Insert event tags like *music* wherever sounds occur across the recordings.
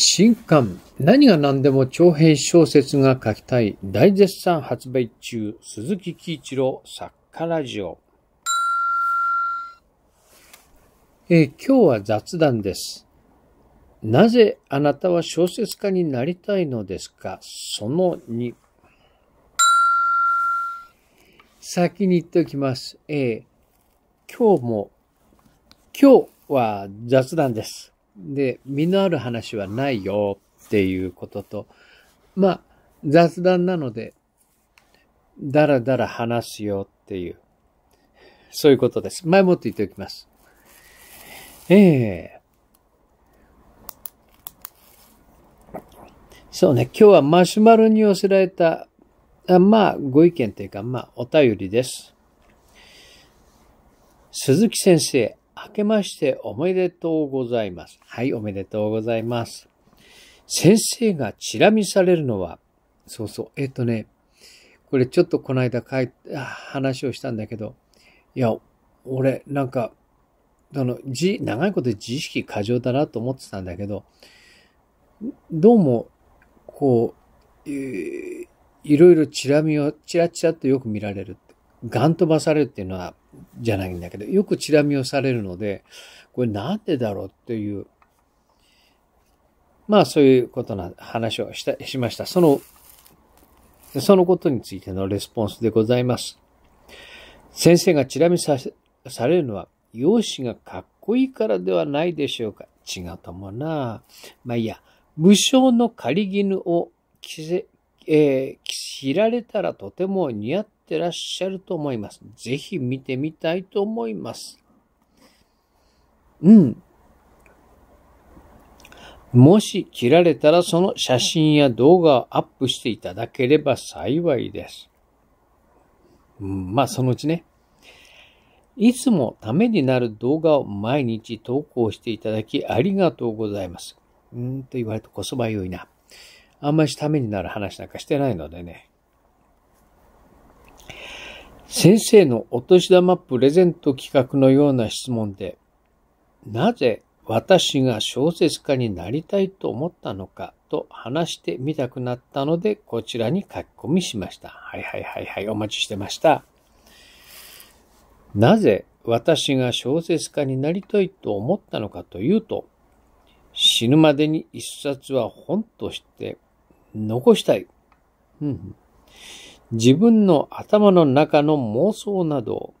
新刊、何が何でも長編小説が書きたい大絶賛発売中、鈴木喜一郎作家ラジオ。え今日は雑談です。なぜあなたは小説家になりたいのですかその2。先に言っておきます。え今日も、今日は雑談です。で、身のある話はないよっていうことと、まあ、雑談なので、だらだら話すよっていう、そういうことです。前もって言っておきます。ええー、そうね、今日はマシュマロに寄せられた、あまあ、ご意見というか、まあ、お便りです。鈴木先生、明けましておめでとうございます。はい、おめでとうございます。先生がチラ見されるのは、そうそう、えっ、とね、これちょっとこの間書い話をしたんだけど、いや、俺、なんか、あの、じ、長いこと自意識過剰だなと思ってたんだけど、どうも、こう、えー、いろいろチラ見をチラチラとよく見られる。ガン飛ばされるっていうのは、じゃないんだけど、よくチラ見をされるので、これなんでだろうっていう、まあそういうことな話をした、しました。その、そのことについてのレスポンスでございます。先生がチラ見さされるのは、容姿がかっこいいからではないでしょうか。違うともな。まあいいや、武将の狩り絹を着せ、えー、着られたらとても似合ってってらっしゃると思います。ぜひ見てみたいと思います。うん。もし切られたらその写真や動画をアップしていただければ幸いです。うん、まあそのうちね。いつもためになる動画を毎日投稿していただきありがとうございます。うんと言われるとこそばよいな。あんまりためになる話なんかしてないのでね。先生のお年玉プレゼント企画のような質問で、なぜ私が小説家になりたいと思ったのかと話してみたくなったので、こちらに書き込みしました。はいはいはいはい、お待ちしてました。なぜ私が小説家になりたいと思ったのかというと、死ぬまでに一冊は本として残したい。うん自分の頭の中の妄想などを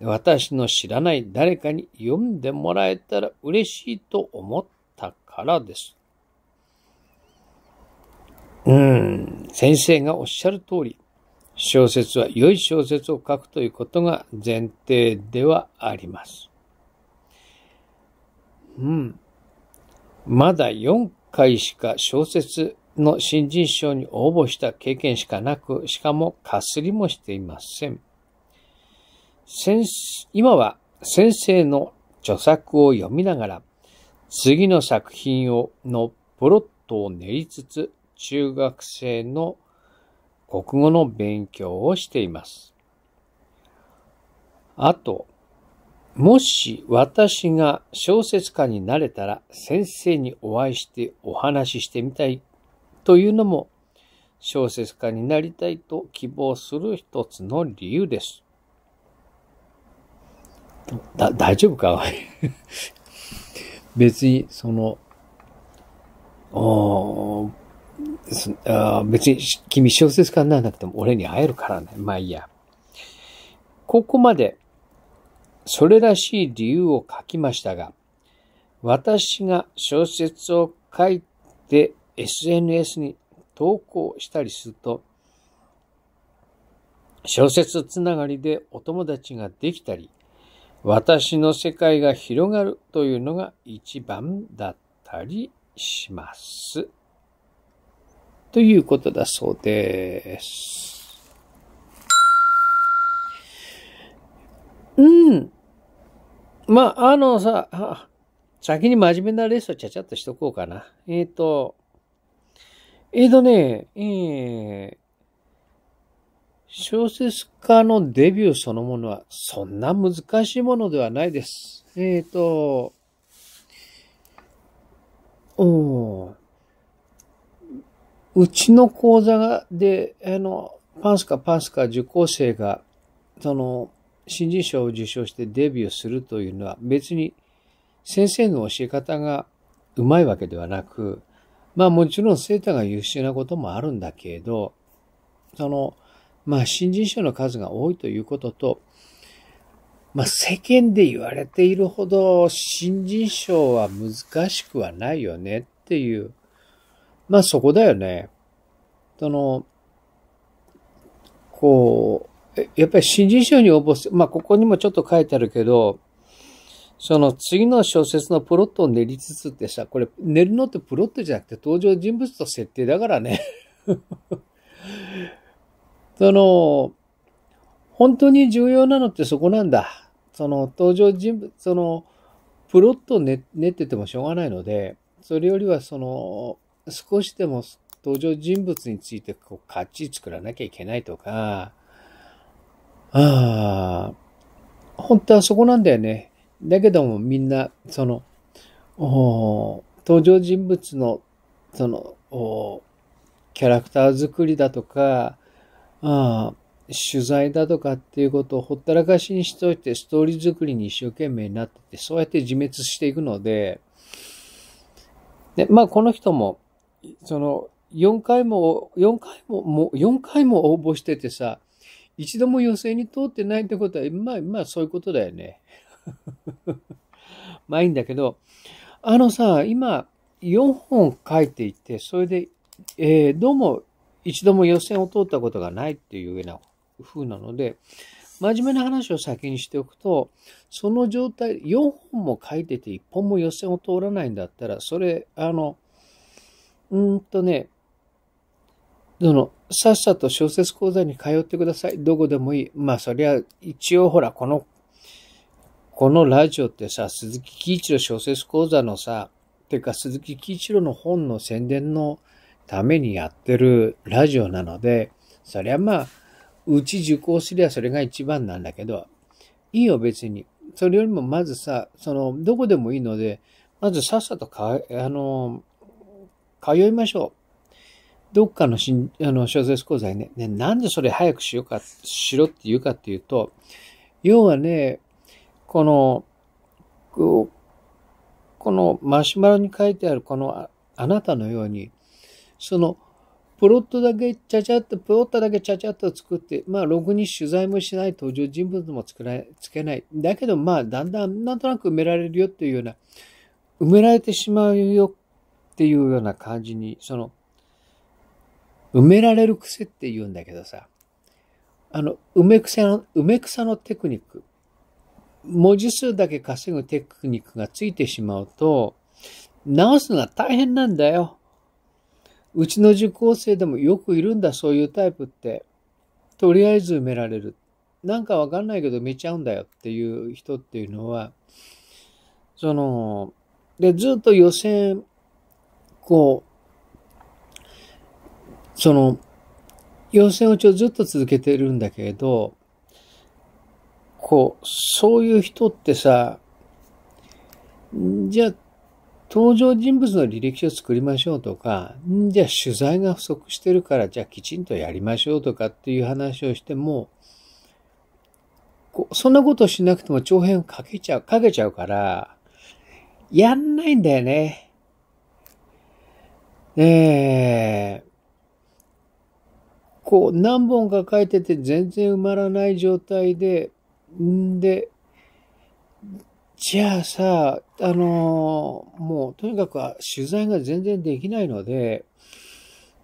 私の知らない誰かに読んでもらえたら嬉しいと思ったからです。うん、先生がおっしゃる通り、小説は良い小説を書くということが前提ではあります。うん。まだ4回しか小説の新人賞に応募した経験しかなく、しかもかすりもしていません。今は先生の著作を読みながら、次の作品をのプロットを練りつつ、中学生の国語の勉強をしています。あと、もし私が小説家になれたら先生にお会いしてお話ししてみたいというのも小説家になりたいと希望する一つの理由です。だ、大丈夫か *laughs* 別に、その、おあ別に君小説家にならなくても俺に会えるからね。まあいいや。ここまで、それらしい理由を書きましたが、私が小説を書いて SNS に投稿したりすると、小説つながりでお友達ができたり、私の世界が広がるというのが一番だったりします。ということだそうです。うん。まあ、あのさ、先に真面目なレースをちゃちゃっとしとこうかな。えっ、ー、と、えーとね、えー、小説家のデビューそのものはそんな難しいものではないです。えっ、ー、と、おうちの講座が、で、あの、パンスカパンスカ受講生が、その、新人賞を受賞してデビューするというのは別に先生の教え方がうまいわけではなく、まあもちろんセーターが優秀なこともあるんだけれど、その、まあ新人賞の数が多いということと、まあ世間で言われているほど新人賞は難しくはないよねっていう、まあそこだよね。その、こう、やっぱり新人賞に応募する、まあここにもちょっと書いてあるけど、その次の小説のプロットを練りつつってさ、これ練るのってプロットじゃなくて登場人物と設定だからね *laughs* その、本当に重要なのってそこなんだ。その登場人物、その、プロットを練っててもしょうがないので、それよりはその、少しでも登場人物についてこう、かっちり作らなきゃいけないとか、ああ、本当はそこなんだよね。だけどもみんな、その、登場人物の、その、キャラクター作りだとか、あ取材だとかっていうことをほったらかしにしておいて、ストーリー作りに一生懸命になってて、そうやって自滅していくので、で、まあこの人も、その、4回も、4回も、もう4回も応募しててさ、一度も予選に通ってないってことは、まあまあそういうことだよね。*laughs* まあいいんだけど、あのさ、今、4本書いていて、それで、えー、どうも一度も予選を通ったことがないっていうような風なので、真面目な話を先にしておくと、その状態、4本も書いてて1本も予選を通らないんだったら、それ、あの、うんとね、その、さっさと小説講座に通ってください。どこでもいい。まあ、そりゃ、一応ほら、このこのラジオってさ、鈴木喜一郎小説講座のさ、てか鈴木喜一郎の本の宣伝のためにやってるラジオなので、そりゃまあ、うち受講すりゃそれが一番なんだけど、いいよ別に。それよりもまずさ、その、どこでもいいので、まずさっさとか、あの、通いましょう。どっかのしんあの小説講座にねね、なんでそれ早くしようか、しろって言うかっていうと、要はね、この、このマシュマロに書いてあるこのあなたのように、その、プロットだけちゃちゃっと、プロットだけちゃちゃっと作って、まあ、ログに取材もしない、登場人物も作らつけない。だけど、まあ、だんだんなんとなく埋められるよっていうような、埋められてしまうよっていうような感じに、その、埋められる癖って言うんだけどさ、あの、埋め癖の、め草のテクニック。文字数だけ稼ぐテクニックがついてしまうと、直すのは大変なんだよ。うちの受講生でもよくいるんだ、そういうタイプって。とりあえず埋められる。なんかわかんないけど埋めちゃうんだよっていう人っていうのは、その、で、ずっと予選、こう、その、予選落ちをずっと続けてるんだけれど、こう、そういう人ってさ、じゃあ、登場人物の履歴書を作りましょうとか、じゃあ取材が不足してるから、じゃあきちんとやりましょうとかっていう話をしても、そんなことしなくても長編をかけちゃう、かけちゃうから、やんないんだよね。ねえ。こう、何本か書いてて全然埋まらない状態で、んで、じゃあさ、あのー、もうとにかく取材が全然できないので、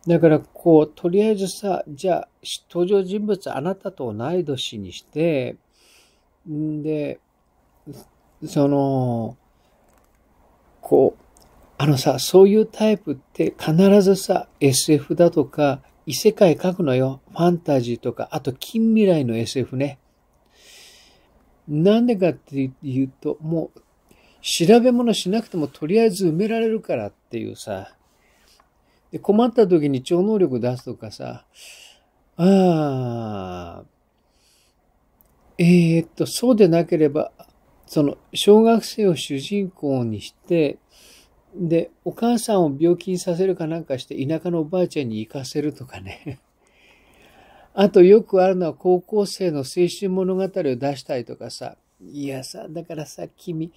だからこう、とりあえずさ、じゃあ登場人物あなたと同い年にして、んで、その、こう、あのさ、そういうタイプって必ずさ、SF だとか、異世界書くのよ。ファンタジーとか、あと近未来の SF ね。なんでかっていうと、もう、調べ物しなくてもとりあえず埋められるからっていうさ、で困った時に超能力出すとかさ、ああ、えー、っと、そうでなければ、その、小学生を主人公にして、で、お母さんを病気にさせるかなんかして、田舎のおばあちゃんに行かせるとかね。あとよくあるのは高校生の青春物語を出したいとかさ。いやさ、だからさ、君、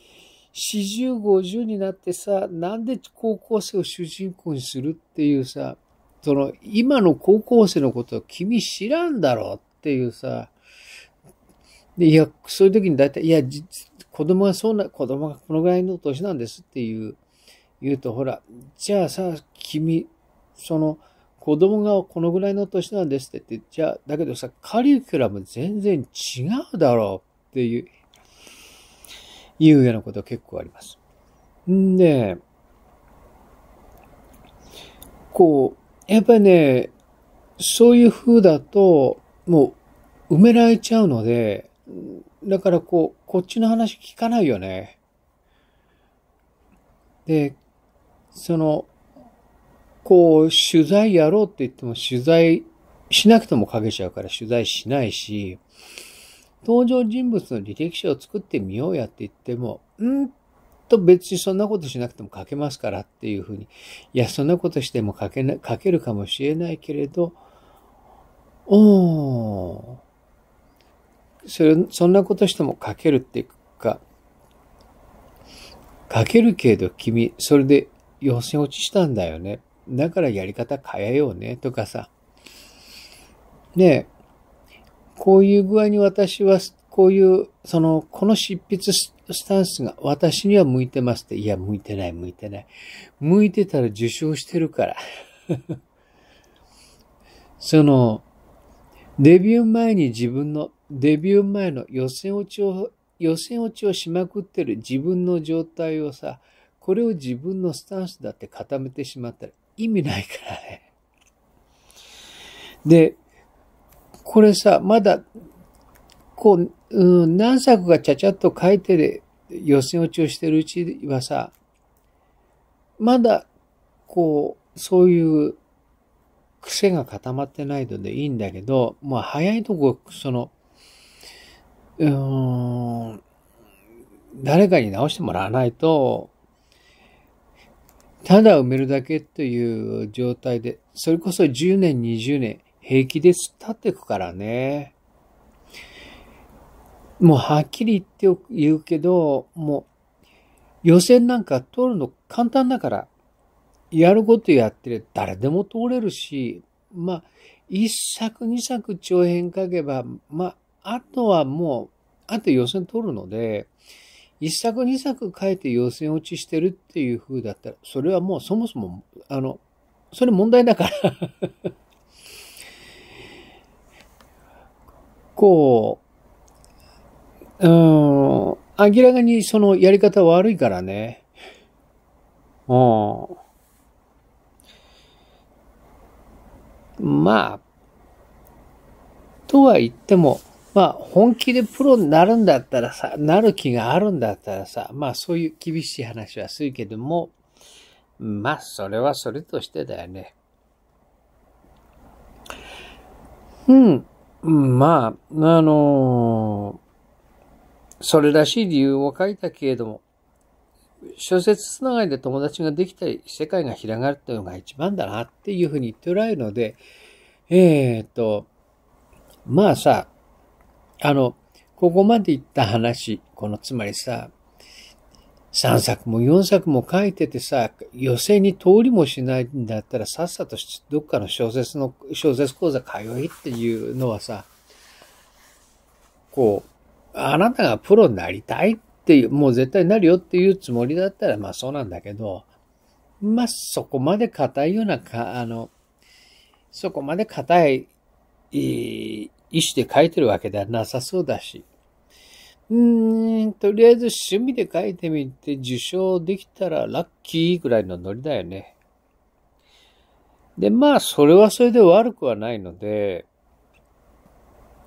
四十五十になってさ、なんで高校生を主人公にするっていうさ、その、今の高校生のことを君知らんだろうっていうさ、で、いや、そういう時に大体、いや、子供がそうな、子供がこのぐらいの年なんですっていう、言うと、ほら、じゃあさ、君、その、子供がこのぐらいの年なんですって言って、じゃあ、だけどさ、カリキュラム全然違うだろうっていう、いうようなこと結構あります。んで、こう、やっぱりね、そういう風だと、もう埋められちゃうので、だからこう、こっちの話聞かないよね。で、その、こう、取材やろうって言っても、取材しなくても書けちゃうから取材しないし、登場人物の履歴書を作ってみようやって言っても、うんと別にそんなことしなくても書けますからっていうふうに、いや、そんなことしても書けな、書けるかもしれないけれど、おー、それ、そんなことしても書けるっていうか、書けるけど君、それで予選落ちしたんだよね。だからやり方変えようねとかさ。ねこういう具合に私は、こういう、その、この執筆スタンスが私には向いてますって。いや、向いてない、向いてない。向いてたら受賞してるから。*laughs* その、デビュー前に自分の、デビュー前の予選落ちを、予選落ちをしまくってる自分の状態をさ、これを自分のスタンスだって固めてしまったら意味ないからね。で、これさ、まだ、こう、うん、何作がちゃちゃっと書いてで予選落ちをしてるうちはさ、まだ、こう、そういう癖が固まってないのでいいんだけど、まあ早いとこ、その、うーん、誰かに直してもらわないと、ただ埋めるだけという状態で、それこそ10年、20年、平気で立っていくからね。もうはっきり言って言うけど、もう予選なんか通るの簡単だから、やることやってる誰でも通れるし、まあ、一作二作長編書けば、まあ、あとはもう、あと予選通るので、一作二作書いて予選落ちしてるっていう風だったら、それはもうそもそも、あの、それ問題だから *laughs* こう、うん、明らかにそのやり方悪いからね。うん。まあ、とは言っても、まあ、本気でプロになるんだったらさ、なる気があるんだったらさ、まあ、そういう厳しい話はするけども、まあ、それはそれとしてだよね。うん。まあ、あのー、それらしい理由を書いたけれども、小説つながりで友達ができたり、世界が広がるというのが一番だなっていうふうに言っておられるので、えー、っと、まあさ、あの、ここまで言った話、このつまりさ、3作も4作も書いててさ、予選に通りもしないんだったらさっさとどっかの小説の、小説講座通いっていうのはさ、こう、あなたがプロになりたいっていう、もう絶対なるよっていうつもりだったらまあそうなんだけど、まあそこまで硬いようなか、あの、そこまで硬い、えい意思で書いてるわけではなさそうだし。うーん、とりあえず趣味で書いてみて受賞できたらラッキーぐらいのノリだよね。で、まあ、それはそれで悪くはないので、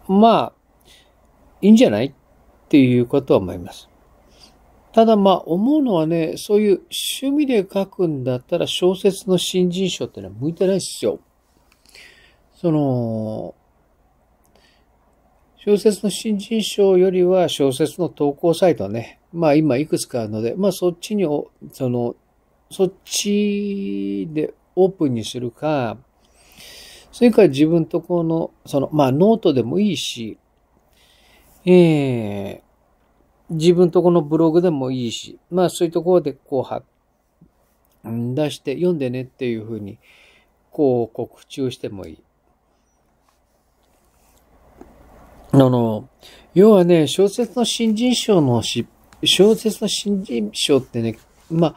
まあ、いいんじゃないっていうことは思います。ただまあ思うのはね、そういう趣味で書くんだったら小説の新人賞ってのは向いてないっすよ。その、小説の新人賞よりは小説の投稿サイトはね、まあ今いくつかあるので、まあそっちに、その、そっちでオープンにするか、それから自分とこの、その、まあノートでもいいし、ええー、自分とこのブログでもいいし、まあそういうところでこう、出して読んでねっていうふうに、こう告知をしてもいい。あの、要はね、小説の新人賞のし、小説の新人賞ってね、まあ、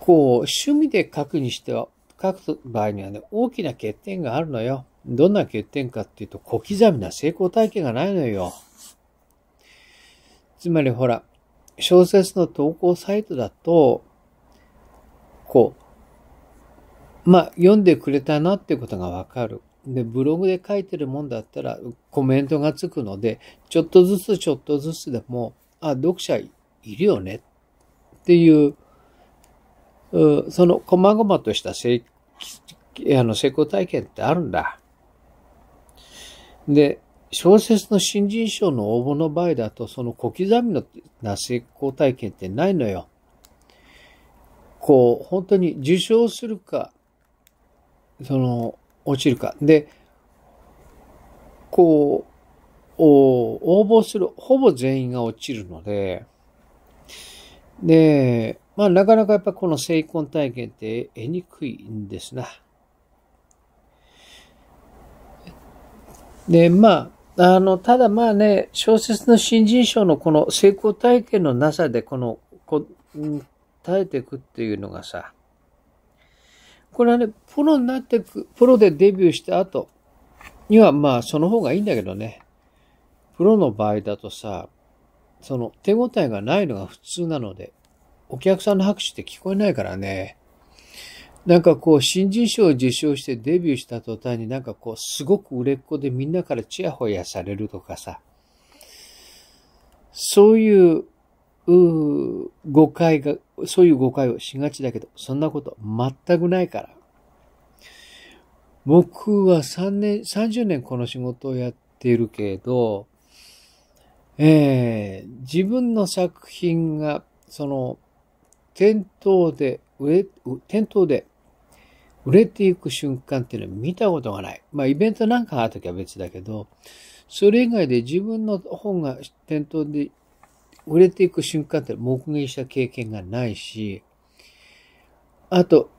こう、趣味で書くにしては、書く場合にはね、大きな欠点があるのよ。どんな欠点かっていうと、小刻みな成功体験がないのよ。つまりほら、小説の投稿サイトだと、こう、まあ、読んでくれたなってことがわかる。で、ブログで書いてるもんだったらコメントがつくので、ちょっとずつちょっとずつでも、あ、読者いるよねっていう、うその細々とした成あの成功体験ってあるんだ。で、小説の新人賞の応募の場合だと、その小刻みのな成功体験ってないのよ。こう、本当に受賞するか、その、落ちるか。で、こう、応募するほぼ全員が落ちるので、で、まあなかなかやっぱこの成婚体験って得にくいんですな。で、まあ、あの、ただまあね、小説の新人賞のこの成功体験のなさでこの、こ耐えていくっていうのがさ、これはね、プロになってく、プロでデビューした後には、まあ、その方がいいんだけどね。プロの場合だとさ、その手応えがないのが普通なので、お客さんの拍手って聞こえないからね。なんかこう、新人賞を受賞してデビューした途端になんかこう、すごく売れっ子でみんなからチヤホヤされるとかさ、そういう誤解が、そういう誤解をしがちだけど、そんなこと全くないから。僕は3年、30年この仕事をやっているけど、えー、自分の作品が、その、店頭で、売れ、店頭で売れていく瞬間っていうのは見たことがない。まあ、イベントなんかあるときは別だけど、それ以外で自分の本が店頭で売れていく瞬間って目撃した経験がないし、あと、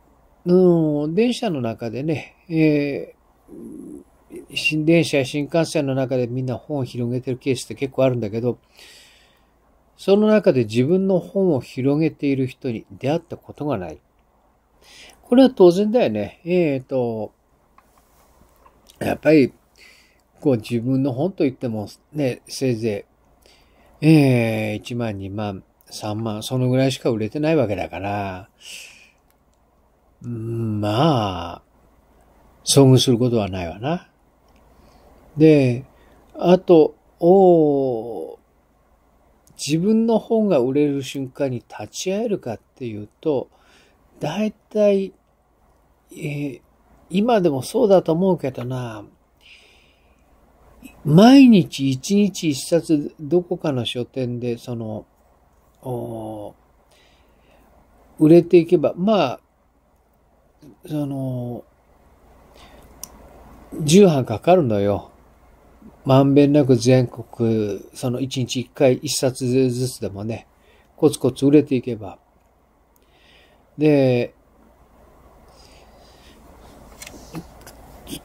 うん、電車の中でね、えー、電車や新幹線の中でみんな本を広げてるケースって結構あるんだけど、その中で自分の本を広げている人に出会ったことがない。これは当然だよね。えっ、ー、と、やっぱり、こう自分の本といってもね、せいぜいえー、1万、2万、3万、そのぐらいしか売れてないわけだから、まあ、遭遇することはないわな。で、あと、お自分の本が売れる瞬間に立ち会えるかっていうと、大体、えー、今でもそうだと思うけどな、毎日一日一冊どこかの書店でその、売れていけば、まあ、その、重版かかるのよ。まんべんなく全国、その一日一回一冊ずつでもね、コツコツ売れていけば。で、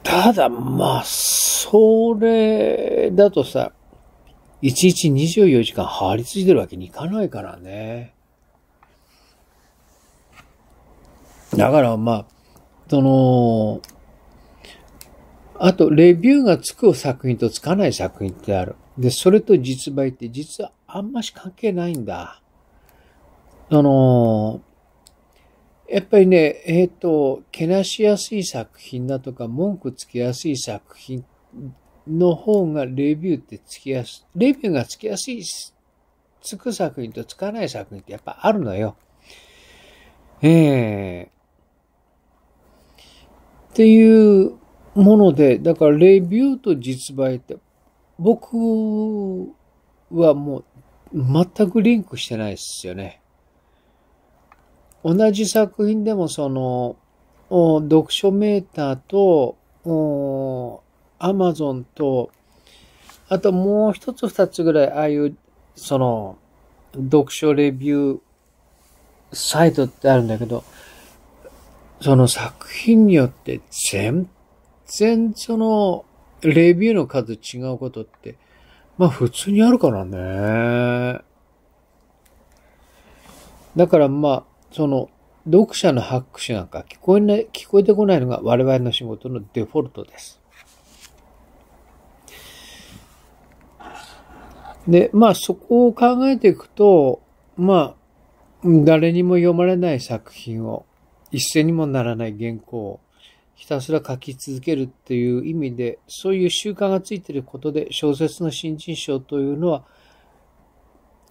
ただ、まあ、それだとさ、いちいち24時間張り付いてるわけにいかないからね。だからまあ、その、あと、レビューがつく作品とつかない作品ってある。で、それと実売って実はあんまし関係ないんだ。あの、やっぱりね、えっ、ー、と、けなしやすい作品だとか、文句つきやすい作品の方がレビューってつきやす、レビューがつきやすい、つく作品とつかない作品ってやっぱあるのよ。ええー、っていうもので、だからレビューと実売って、僕はもう全くリンクしてないですよね。同じ作品でもその、読書メーターと、アマゾンと、あともう一つ二つぐらい、ああいう、その、読書レビューサイトってあるんだけど、その作品によって全然その、レビューの数違うことって、まあ普通にあるからね。だからまあ、その、読者の拍手なんか聞こえない、聞こえてこないのが我々の仕事のデフォルトです。で、まあそこを考えていくと、まあ、誰にも読まれない作品を、一斉にもならない原稿を、ひたすら書き続けるっていう意味で、そういう習慣がついてることで、小説の新人賞というのは、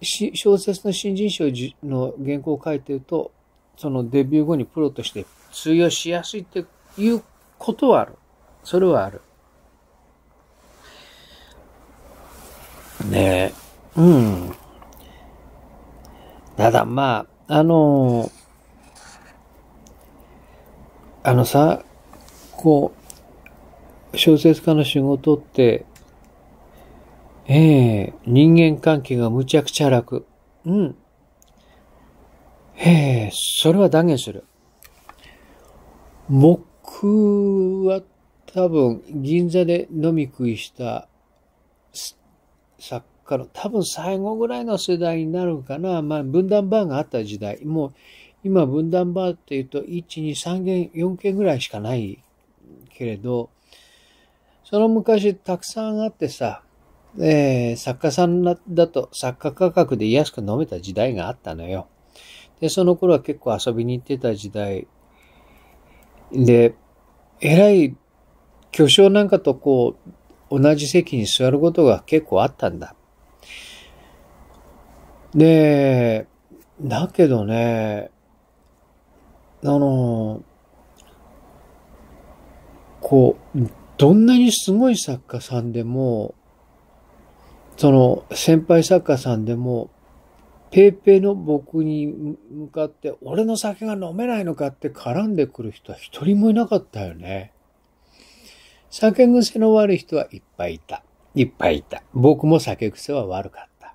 小説の新人賞の原稿を書いてると、そのデビュー後にプロとして通用しやすいっていうことはある。それはある。ねえ。うん。ただ、まあ、あのあのさ、こう、小説家の仕事って、ええ人間関係がむちゃくちゃ楽。うん。ええ、それは断言する。僕は多分銀座で飲み食いした作家の多分最後ぐらいの世代になるかな。まあ分断バーがあった時代。もう今分断バーっていうと1、2、3軒、4軒ぐらいしかないけれど、その昔たくさんあってさ、えー、作家さんだと作家価格で安く飲めた時代があったのよ。で、その頃は結構遊びに行ってた時代で、えらい巨匠なんかとこう、同じ席に座ることが結構あったんだ。で、だけどね、あの、こう、どんなにすごい作家さんでも、その先輩作家さんでも、ペーペーの僕に向かって、俺の酒が飲めないのかって絡んでくる人は一人もいなかったよね。酒癖の悪い人はいっぱいいた。いっぱいいた。僕も酒癖は悪かった。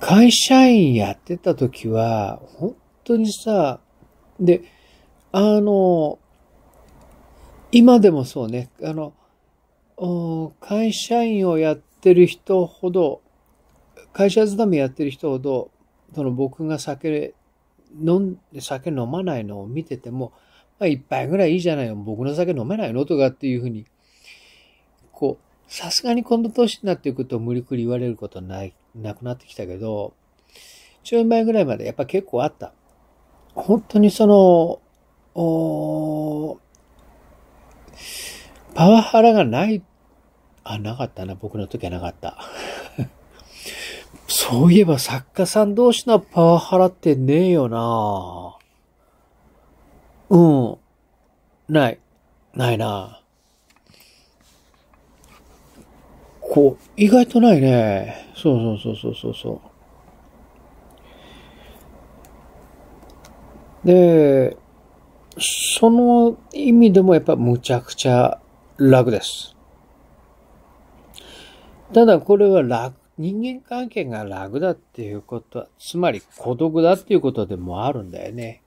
会社員やってた時は、本当にさ、で、あの、今でもそうね、あの、会社員をやってる人ほど会社勤めやってる人ほど、その僕が酒飲んで酒飲まないのを見てても、まあ、一杯ぐらいいいじゃないよ、僕の酒飲めないのとかっていうふうに、こう、さすがにこの年になっていくと無理くり言われることない、なくなってきたけど、ちょい前ぐらいまでやっぱ結構あった。本当にその、おパワハラがない、あ、なかったな、僕の時はなかった。そういえば作家さん同士のパワハラってねえよなうん。ない。ないなこう、意外とないね。そうそうそうそうそうそう。で、その意味でもやっぱむちゃくちゃ楽です。ただこれは楽人間関係が楽だっていうことは、つまり孤独だっていうことでもあるんだよね。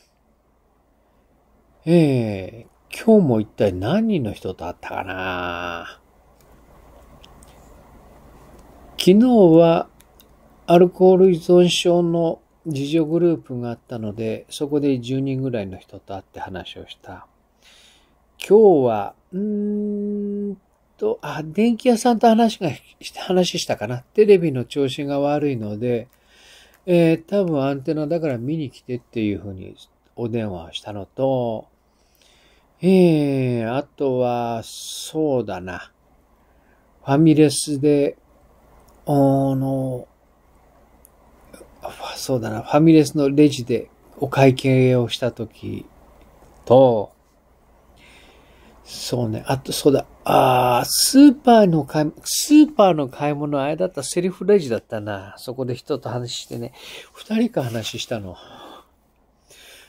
*coughs* ええー、今日も一体何人の人と会ったかな昨日はアルコール依存症の自助グループがあったので、そこで10人ぐらいの人と会って話をした。今日は、うーんと、あ、電気屋さんと話が、話したかな。テレビの調子が悪いので、えー、多分アンテナだから見に来てっていうふうにお電話したのと、えー、あとは、そうだな。ファミレスで、あの、そうだな、ファミレスのレジでお会計をした時と、そうね。あと、そうだ。ああ、スーパーの買い、スーパーの買い物、あれだったセリフレジだったな。そこで人と話してね。二人か話したの。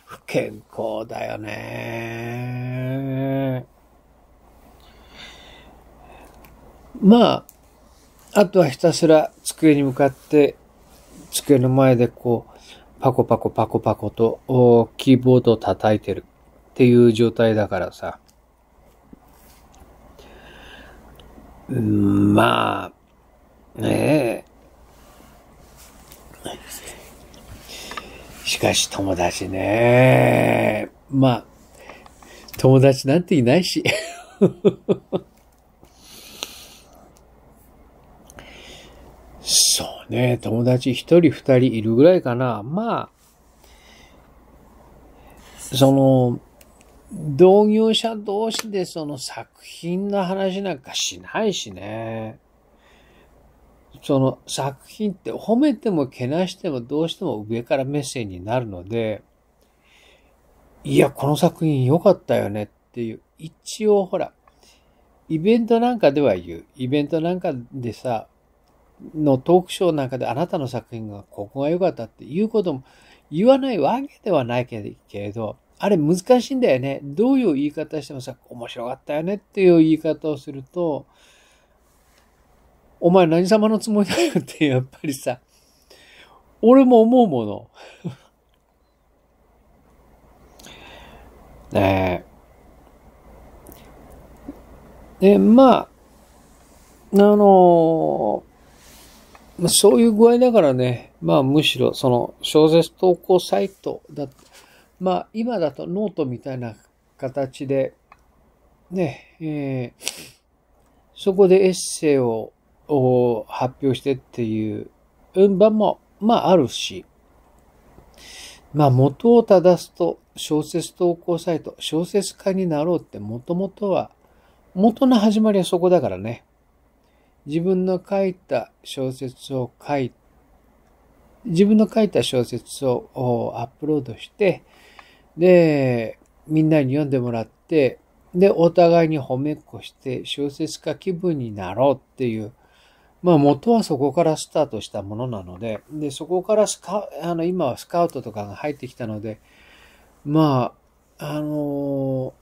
不健康だよね。まあ、あとはひたすら机に向かって、机の前でこう、パコパコパコパコと、キーボードを叩いてるっていう状態だからさ。まあ、ねえ。しかし友達ね。まあ、友達なんていないし。そうね、友達一人二人いるぐらいかな。まあ、その、同業者同士でその作品の話なんかしないしね。その作品って褒めてもけなしてもどうしても上から目線になるので、いや、この作品良かったよねっていう、一応ほら、イベントなんかでは言う。イベントなんかでさ、のトークショーなんかであなたの作品がここが良かったっていうことも言わないわけではないけれど、あれ難しいんだよね。どういう言い方してもさ、面白かったよねっていう言い方をすると、お前何様のつもりだよってやっぱりさ、俺も思うもの。*laughs* ねえ。で、まあ、あのそういう具合だからね、まあむしろその小説投稿サイトだっまあ、今だとノートみたいな形で、ね、えー、そこでエッセイを発表してっていう運搬も、まあ、あるし、まあ、元を正すと、小説投稿サイト、小説家になろうってもともとは、元の始まりはそこだからね。自分の書いた小説を書い、自分の書いた小説をアップロードして、で、みんなに読んでもらって、で、お互いに褒めっこして小説家気分になろうっていう、まあ元はそこからスタートしたものなので、で、そこからスカあの、今はスカウトとかが入ってきたので、まあ、あの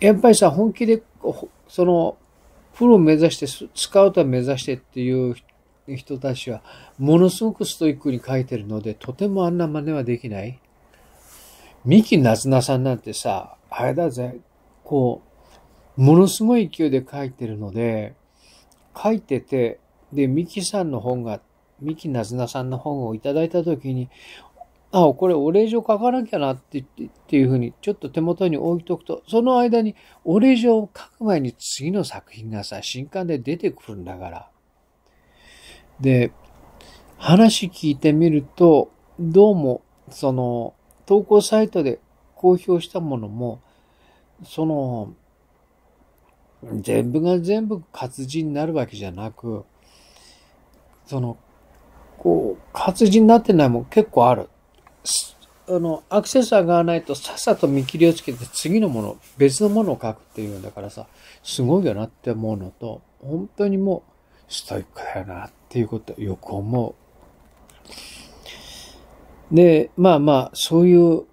やっぱりさ、本気で、その、プロを目指して、スカウトを目指してっていう人たちは、ものすごくストイックに書いてるので、とてもあんな真似はできない。三木なずなさんなんてさ、あれだぜ、こう、ものすごい勢いで書いてるので、書いてて、で、三木さんの本が、三木なずなさんの本をいただいたときに、あ、これお礼状書かなきゃなってっていうふうに、ちょっと手元に置いとくと、その間にお礼状を書く前に次の作品がさ、新刊で出てくるんだから。で、話聞いてみると、どうも、その、投稿サイトで公表したものも、その、全部が全部活字になるわけじゃなく、その、こう、活字になってないもん結構ある。あの、アクセス上がらないとさっさと見切りをつけて次のもの、別のものを書くっていうんだからさ、すごいよなって思うのと、本当にもう、ストイックだよなっていうことよく思う。で、まあまあ、そういう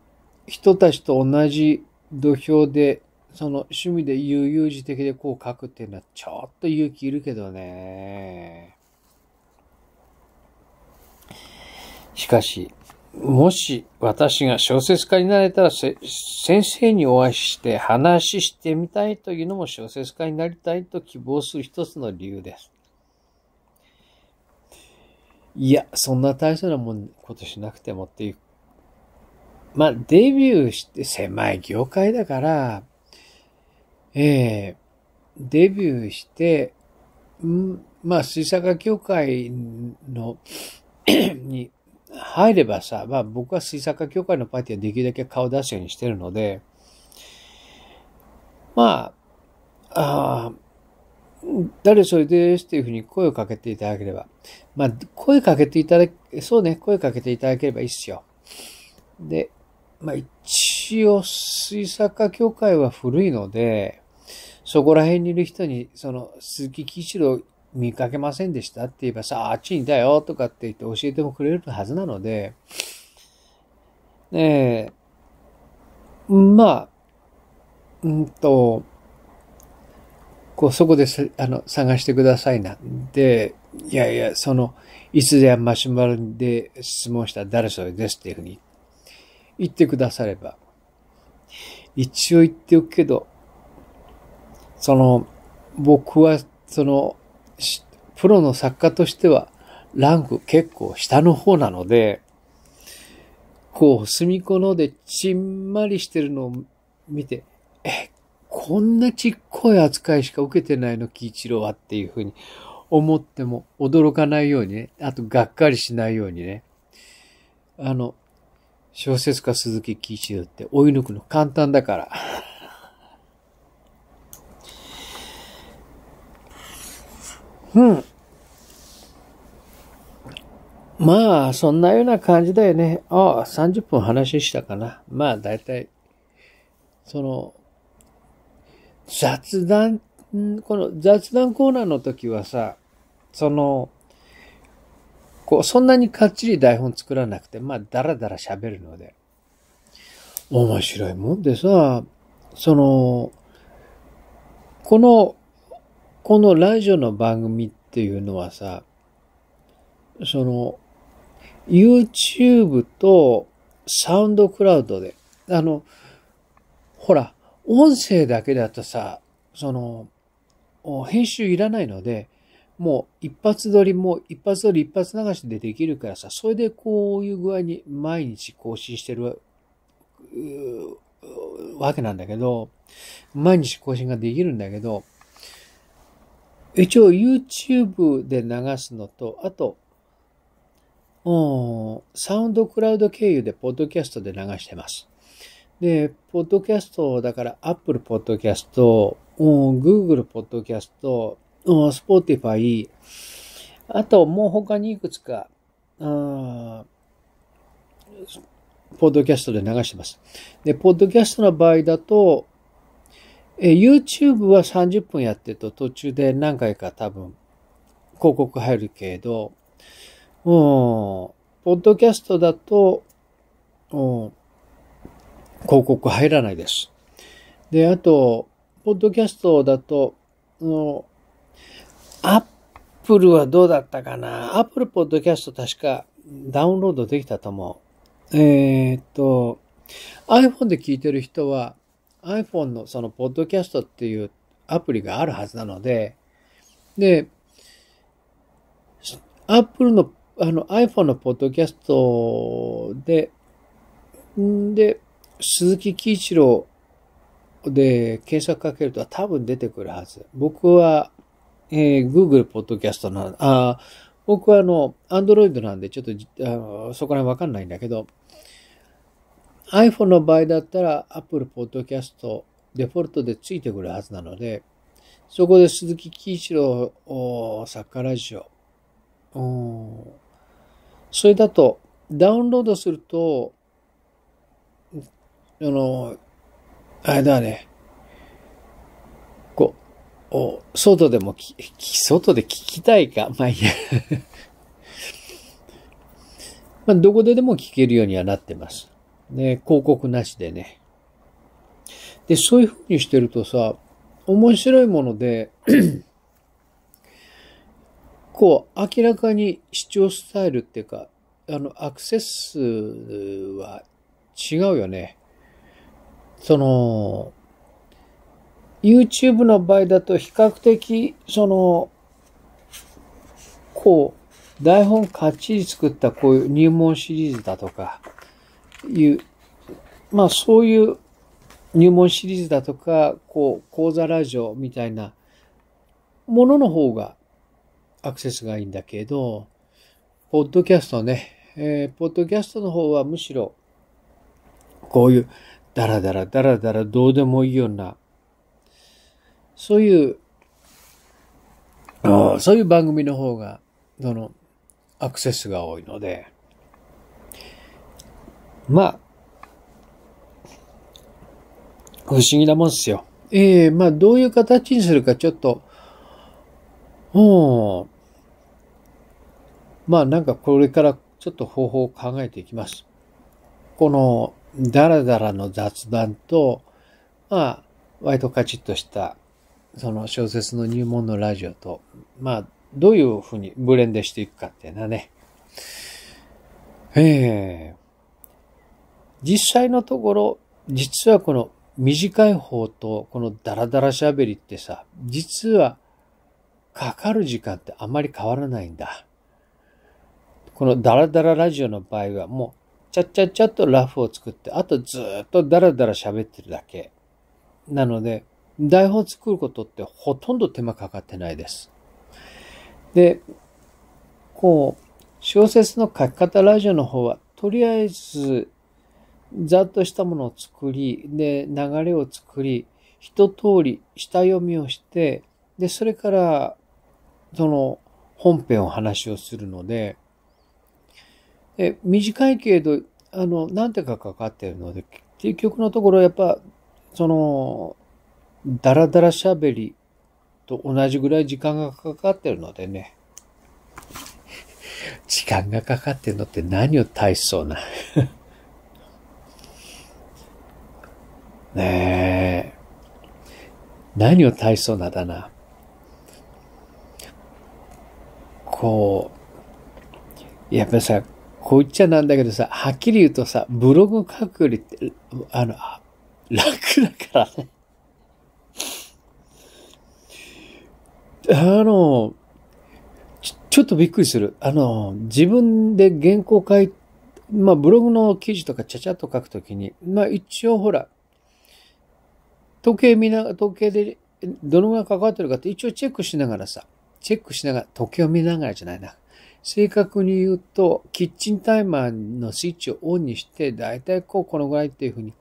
人たちと同じ土俵で、その趣味で悠々自適でこう書くっていうのはちょっと勇気いるけどね。しかし、もし私が小説家になれたら先生にお会いして話してみたいというのも小説家になりたいと希望する一つの理由です。いや、そんな大層なもん、ことしなくてもっていう。まあ、デビューして狭い業界だから、ええー、デビューして、んまあ、水坂協会の *clears throat* に入ればさ、まあ僕は水作坂協会のパーティーはできるだけ顔出すようにしてるので、まあ、ああ、誰それですっていうふうに声をかけていただければ。まあ、声かけていただけ、そうね、声かけていただければいいっすよ。で、まあ、一応、水作家協会は古いので、そこら辺にいる人に、その、鈴木喜一郎見かけませんでしたって言えばさ、あっちにいたよとかって言って教えてもくれるはずなので、ねえ、まあ、うんと、こう、そこであの探してくださいなんで、いやいや、その、いつでマシュマロで質問した誰それですっていうふうに言ってくだされば、一応言っておくけど、その、僕は、その、プロの作家としては、ランク結構下の方なので、こう、隅っこのでちんまりしてるのを見て、え、こんなちっこい扱いしか受けてないの、喜一郎はっていうふうに思っても驚かないようにね。あと、がっかりしないようにね。あの、小説家鈴木喜一郎って追い抜くの簡単だから。うん。まあ、そんなような感じだよね。ああ、30分話したかな。まあ、だいたい、その、雑談、この雑談コーナーの時はさ、その、こう、そんなにかっちり台本作らなくて、まあ、だらだら喋るので。面白いもんでさ、その、この、このラジオの番組っていうのはさ、その、YouTube とサウンドクラウドで、あの、ほら、音声だけだとさ、その、編集いらないので、もう一発撮りも一発撮り一発流しでできるからさ、それでこういう具合に毎日更新してるわけなんだけど、毎日更新ができるんだけど、一応 YouTube で流すのと、あと、サウンドクラウド経由でポッドキャストで流してます。で、ポッドキャストだからアップルポッドキャスト、グーグルポッドキャスト、スポーティファイ、あともう他にいくつか、ポッドキャストで流してます。で、ポッドキャストの場合だと、え YouTube は30分やってると途中で何回か多分広告入るけど、うん、ポッドキャストだと、うん、広告入らないです。で、あと、ポッドキャストだと、のアップルはどうだったかなアップルポッドキャスト確かダウンロードできたと思う。えー、っと、iPhone で聞いてる人は iPhone のそのポッドキャストっていうアプリがあるはずなので、で、アップルのあの iPhone のポッドキャストで、んで、鈴木喜一郎で検索かけると多分出てくるはず。僕は、えー、Google Podcast の、あ僕はあの、Android なんでちょっとあのそこら辺わかんないんだけど、iPhone の場合だったら Apple Podcast デフォルトでついてくるはずなので、そこで鈴木喜一郎作家ラジオ。それだと、ダウンロードすると、あの、あれだね、こう、お外でもき、外で聞きたいか。まあいいや *laughs* まあ、どこででも聞けるようにはなってます。ね、広告なしでね。で、そういうふうにしてるとさ、面白いもので *clears throat* こう、明らかに視聴スタイルっていうか、あの、アクセス数は違うよね。その、YouTube の場合だと比較的、その、こう、台本かっちり作ったこういう入門シリーズだとか、いう、まあそういう入門シリーズだとか、こう、講座ラジオみたいなものの方がアクセスがいいんだけど、ポッドキャストね、えー、ポッドキャストの方はむしろ、こういうだらだらだらだらどうでもいいような、そういう、あそういう番組の方が、その、アクセスが多いので、まあ、不思議なもんですよ。ええー、まあ、どういう形にするかちょっと、うん。まあ、なんかこれからちょっと方法を考えていきます。この、ダラダラの雑談と、まあ、割とカチッとした、その小説の入門のラジオと、まあ、どういうふうにブレンデしていくかっていうのはね。ええ実際のところ、実はこの短い方とこのダラダラ喋りってさ、実はかかる時間ってあんまり変わらないんだ。このダラダララジオの場合はもう、ちゃっちゃっちゃっとラフを作って、あとずっとダラダラ喋ってるだけ。なので、台本作ることってほとんど手間かかってないです。で、こう、小説の書き方ラジオの方は、とりあえず、ざっとしたものを作り、で、流れを作り、一通り下読みをして、で、それから、その、本編を話をするので、え短いけど、あの、何てかかかってるので、結局のところやっぱ、その、ダラダラ喋りと同じぐらい時間がかかってるのでね。*laughs* 時間がかかってるのって何を大しそうな *laughs* ねえ。何を大しそうなだな。こう、やっぱりさ、こう言っちゃなんだけどさ、はっきり言うとさ、ブログ書くよりあの、楽だからね。あの、ちちょっとびっくりする。あの、自分で原稿書い、まあ、ブログの記事とかちゃちゃっと書くときに、まあ、一応ほら、時計見な、時計でどのぐらい関わってるかって一応チェックしながらさ、チェックしながら、時計を見ながらじゃないな。正確に言うと、キッチンタイマーのスイッチをオンにして、だいたいこう、このぐらいっていうふうに、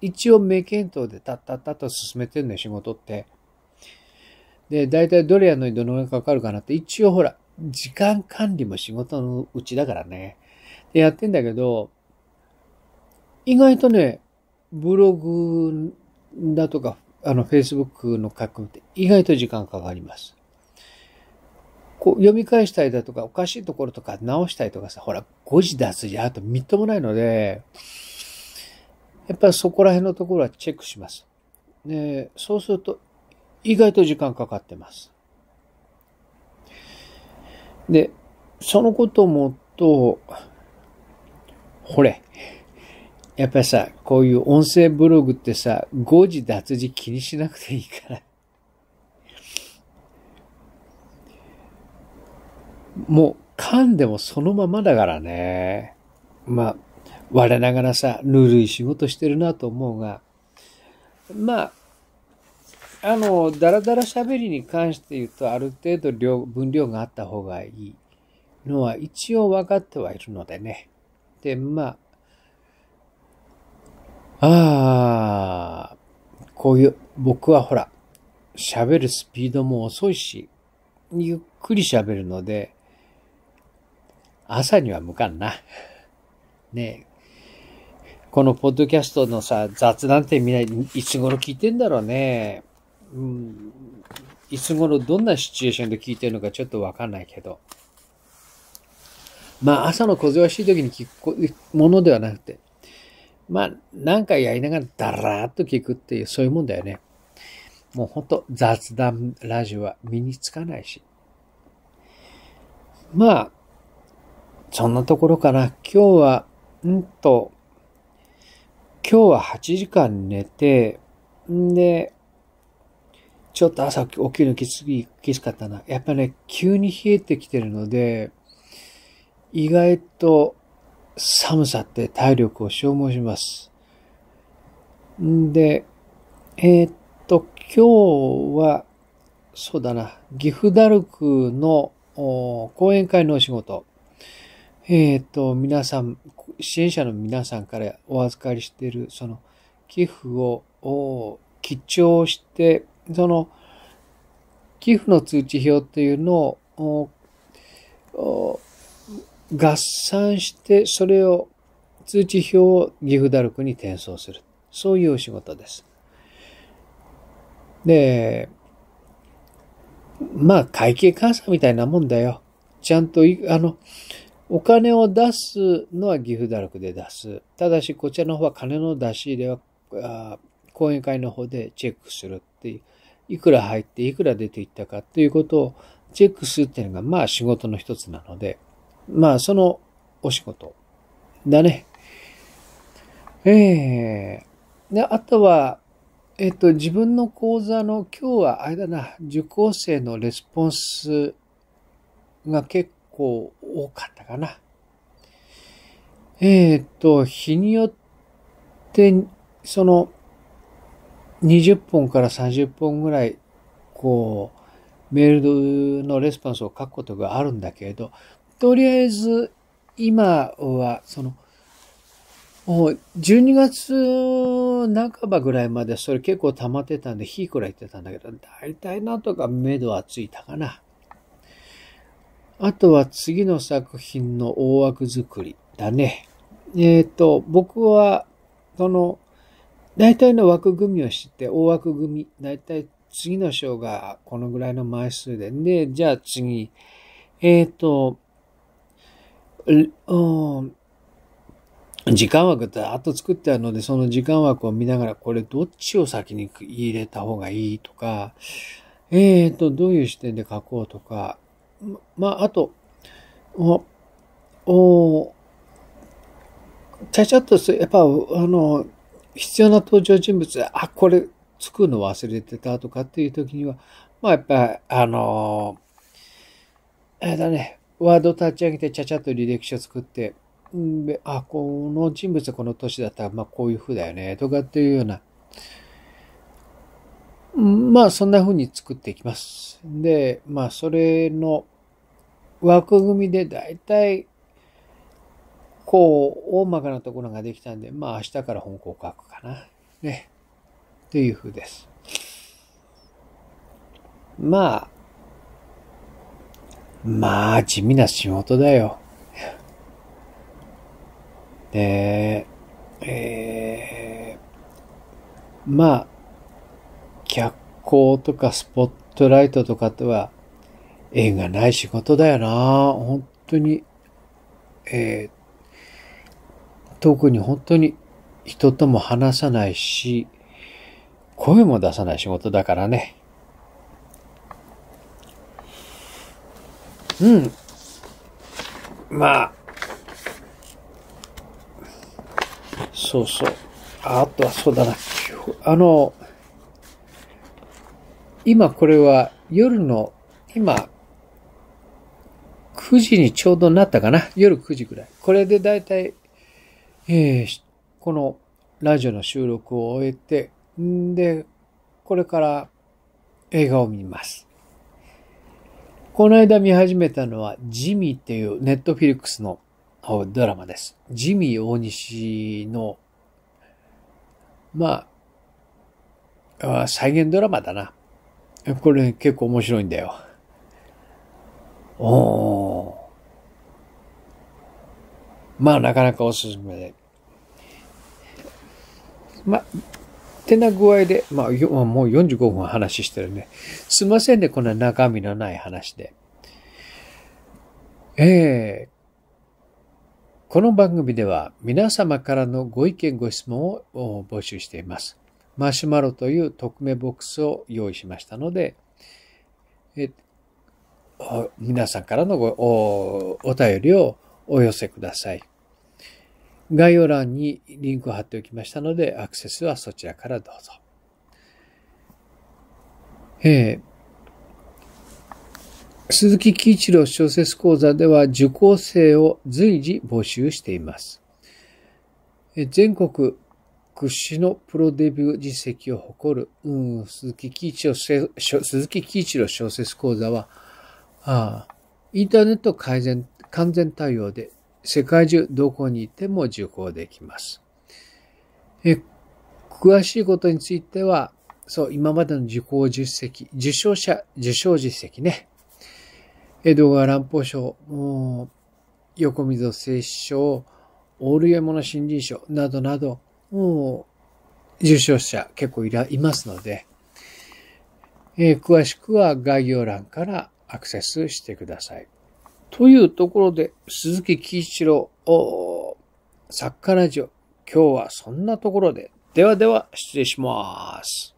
一応目検討でたタたタたと進めてるん仕事って。で、だいたいどれやのにどのぐらいかかるかなって、一応ほら、時間管理も仕事のうちだからね。で、やってんだけど、意外とね、ブログだとか、あの、Facebook の書くって意外と時間かかります。こう読み返したりだとか、おかしいところとか直したりとかさ、ほら、誤字脱字、あとみっともないので、やっぱりそこら辺のところはチェックします。で、そうすると、意外と時間かかってます。で、そのこともっと、ほれ、やっぱりさ、こういう音声ブログってさ、誤字脱字気にしなくていいからもう噛んでもそのままだからね。まあ、我ながらさ、ぬるい仕事してるなと思うが、まあ、あの、だらだら喋りに関して言うと、ある程度量、分量があった方がいいのは一応分かってはいるのでね。で、まあ、ああ、こういう、僕はほら、喋るスピードも遅いし、ゆっくり喋るので、朝には向かんな。ねこのポッドキャストのさ、雑談ってみんないつ頃聞いてんだろうね。うん、いつ頃どんなシチュエーションで聞いてるのかちょっとわかんないけど。まあ朝の小忙しい時に聞くものではなくて、まあ何かやりながらだらーっと聞くっていうそういうもんだよね。もうほんと雑談ラジオは身につかないし。まあそんなところかな。今日は、うんと、今日は8時間寝て、んで、ちょっと朝起きるのきつきつかったな。やっぱね、急に冷えてきてるので、意外と寒さって体力を消耗します。んで、えー、っと、今日は、そうだな、岐阜ダルクの講演会のお仕事。えっ、ー、と、皆さん、支援者の皆さんからお預かりしている、その寄付を、を記帳して、その寄付の通知表っていうのを、合算して、それを、通知表を岐阜ダルクに転送する。そういうお仕事です。で、まあ、会計監査みたいなもんだよ。ちゃんと、あの、お金を出すのは岐阜ら落で出す。ただし、こちらの方は金の出し入れは、講演会の方でチェックするっていう、いくら入っていくら出ていったかっていうことをチェックするっていうのが、まあ仕事の一つなので、まあそのお仕事だね。ええー、で、あとは、えっと、自分の講座の今日はあれだな、受講生のレスポンスが結構構多かったかな。えっ、ー、と、日によって、その、20本から30本ぐらい、こう、メールのレスポンスを書くことがあるんだけれど、とりあえず、今は、その、12月半ばぐらいまでそれ結構溜まってたんで、火くらい行ってたんだけど、だいたいなんとか目処はついたかな。あとは次の作品の大枠作りだね。えっ、ー、と、僕は、この、大体の枠組みを知って、大枠組み、大体次の章がこのぐらいの枚数で、で、じゃあ次、えっ、ー、と、時間枠ってあっと作ってあるので、その時間枠を見ながら、これどっちを先に入れた方がいいとか、えっ、ー、と、どういう視点で書こうとか、まあ、あと、お、お、ちゃちゃっとやっぱ、あの、必要な登場人物、あ、これ、作るの忘れてたとかっていう時には、まあ、やっぱ、あの、えだね、ワード立ち上げてちゃちゃっと履歴書作って、ん、あ、この人物この年だったら、まあ、こういう風だよね、とかっていうような、まあそんな風に作っていきます。で、まあそれの枠組みでだいたいこう大まかなところができたんで、まあ明日から本校書くかな。ね。っていう風です。まあ、まあ地味な仕事だよ。で、*laughs* えー、まあ脚光とかスポットライトとかとは縁がない仕事だよな本当に、えー、特に本当に人とも話さないし、声も出さない仕事だからね。うん。まあ、そうそう。あとはそうだな。あの、今これは夜の、今、9時にちょうどなったかな。夜9時ぐらい。これでだいたい、えー、このラジオの収録を終えて、んで、これから映画を見ます。この間見始めたのは、ジミーっていうネットフィリックスのドラマです。ジミー大西の、まあ、あ再現ドラマだな。これ結構面白いんだよ。おー。まあ、なかなかおすすめで。まあ、てな具合で、まあ、もう45分話してるね。すいませんね、こんな中身のない話で。ええー、この番組では皆様からのご意見ご質問を募集しています。マシュマロという匿名ボックスを用意しましたので、え皆さんからのごおお便りをお寄せください。概要欄にリンクを貼っておきましたので、アクセスはそちらからどうぞ。えー、鈴木喜一郎小説講座では受講生を随時募集しています。全国屈指のプロデビュー実績を誇る、うん、鈴木喜一郎、鈴木喜一郎小説講座は、ああ、インターネット改善、完全対応で、世界中どこにいても受講できます。え詳しいことについては、そう、今までの受講実績、受賞者、受賞実績ね。江戸川乱歩賞、横溝正史賞、オール山の新人賞などなど、もう、重症者結構いら、いますので、えー、詳しくは概要欄からアクセスしてください。というところで、鈴木喜一郎、作家ラジオ、今日はそんなところで。ではでは、失礼します。